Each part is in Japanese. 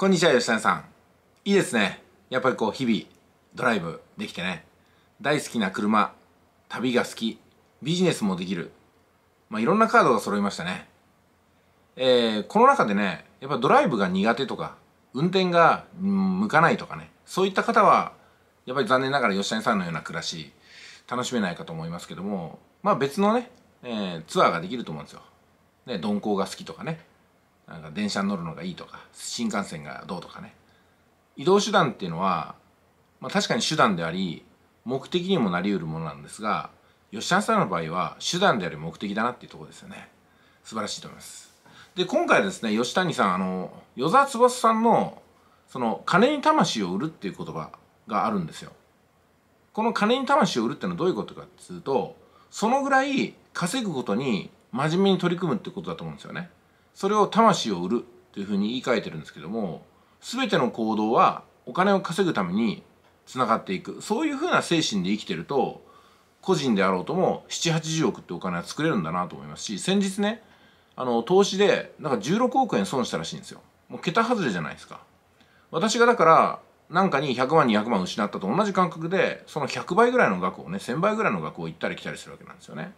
こんにちは、吉谷さん。いいですね。やっぱりこう、日々、ドライブできてね。大好きな車、旅が好き、ビジネスもできる。まあ、いろんなカードが揃いましたね。えー、この中でね、やっぱドライブが苦手とか、運転が向かないとかね、そういった方は、やっぱり残念ながら吉谷さんのような暮らし、楽しめないかと思いますけども、まあ別のね、えー、ツアーができると思うんですよ。ね、鈍行が好きとかね。なんか電車に乗るのがいいとか新幹線がどうとかね移動手段っていうのは、まあ、確かに手段であり目的にもなりうるものなんですが吉田さんの場合は手段である目的だなっていうとこですよね素晴らしいと思いますで今回ですね吉谷さんあの与沢翼さんのその金に魂を売るっていう言葉があるんですよこの金に魂を売るってのはどういうことかっていうとそのぐらい稼ぐことに真面目に取り組むってことだと思うんですよねそれを魂を売るというふうに言い換えてるんですけども全ての行動はお金を稼ぐためにつながっていくそういうふうな精神で生きてると個人であろうとも780億ってお金は作れるんだなと思いますし先日ねあの投資でなんか16億円損したらしいんですよもう桁外れじゃないですか私がだからなんかに100万200万失ったと同じ感覚でその100倍ぐらいの額をね1000倍ぐらいの額を行ったり来たりするわけなんですよね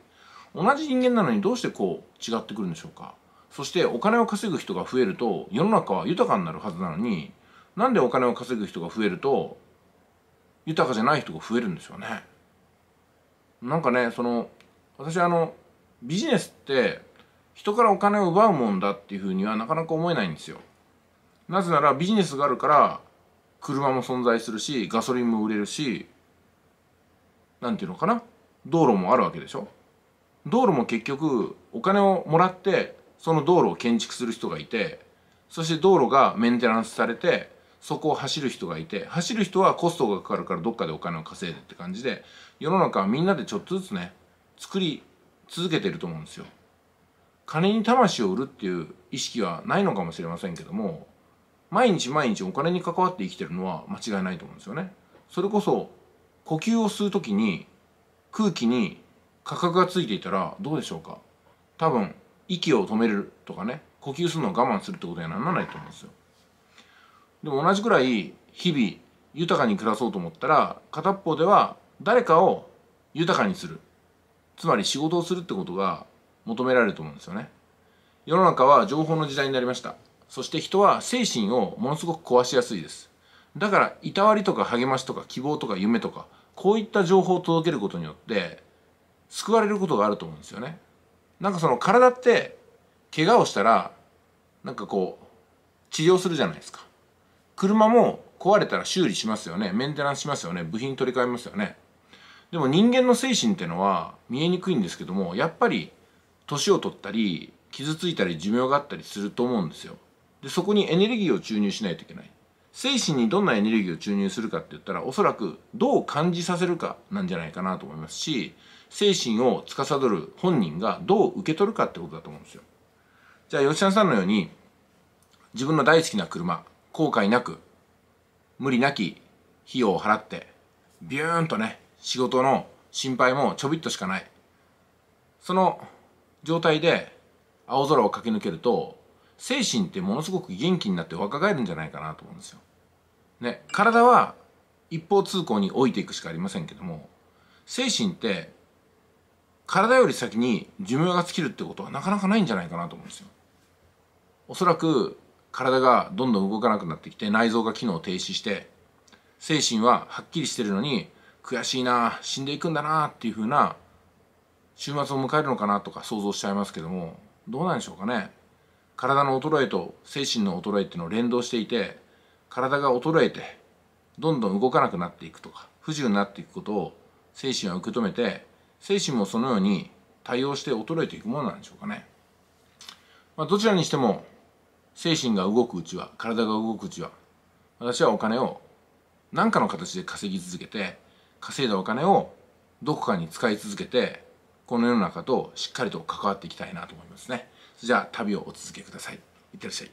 同じ人間なのにどうしてこう違ってくるんでしょうかそしてお金を稼ぐ人が増えると世の中は豊かになるはずなのになんでお金を稼ぐ人が増えると豊かじゃない人が増えるんでしょうね。なんかねその私あのビジネスって人からお金を奪うもんだっていうふうにはなかなか思えないんですよ。なぜならビジネスがあるから車も存在するしガソリンも売れるし何て言うのかな道路もあるわけでしょ。道路も結局お金をもらってその道路を建築する人がいてそして道路がメンテナンスされてそこを走る人がいて走る人はコストがかかるからどっかでお金を稼いでって感じで世の中はみんなでちょっとずつね作り続けてると思うんですよ。金に魂を売るっていう意識はないのかもしれませんけども毎日毎日お金に関わって生きてるのは間違いないと思うんですよね。それこそ呼吸を吸う時に空気に価格がついていたらどうでしょうか多分息を止めるとかね呼吸するのを我慢するってことにはならないと思うんですよでも同じくらい日々豊かに暮らそうと思ったら片方では誰かを豊かにするつまり仕事をするってことが求められると思うんですよね世の中は情報の時代になりましたそして人は精神をものすごく壊しやすいですだからいたわりとか励ましとか希望とか夢とかこういった情報を届けることによって救われることがあると思うんですよねなんかその体って怪我をしたらなんかこう治療するじゃないですか車も壊れたら修理しますよねメンテナンスしますよね部品取り替えますよねでも人間の精神ってのは見えにくいんですけどもやっぱり年を取ったり傷ついたり寿命があったりすると思うんですよでそこにエネルギーを注入しないといけない精神にどんなエネルギーを注入するかって言ったらおそらくどう感じさせるかなんじゃないかなと思いますし精神を司る本人がどう受け取るかってことだと思うんですよ。じゃあ吉田さんのように自分の大好きな車後悔なく無理なき費用を払ってビューンとね仕事の心配もちょびっとしかないその状態で青空を駆け抜けると精神ってものすごく元気になって若返るんじゃないかなと思うんですよ。ね、体は一方通行に置いていくしかありませんけども精神って体より先に寿命が尽きるってことはなかなかないんじゃないかなと思うんですよ。おそらく体がどんどん動かなくなってきて内臓が機能停止して精神ははっきりしてるのに悔しいな死んでいくんだなっていう風な週末を迎えるのかなとか想像しちゃいますけどもどうなんでしょうかね体の衰えと精神の衰えっていうのを連動していて体が衰えてどんどん動かなくなっていくとか不自由になっていくことを精神は受け止めて精神もそのように対応して衰えていくものなんでしょうかね。まあ、どちらにしても精神が動くうちは体が動くうちは私はお金を何かの形で稼ぎ続けて稼いだお金をどこかに使い続けてこの世の中としっかりと関わっていきたいなと思いますね。じゃあ旅をお続けください。いってらっしゃい。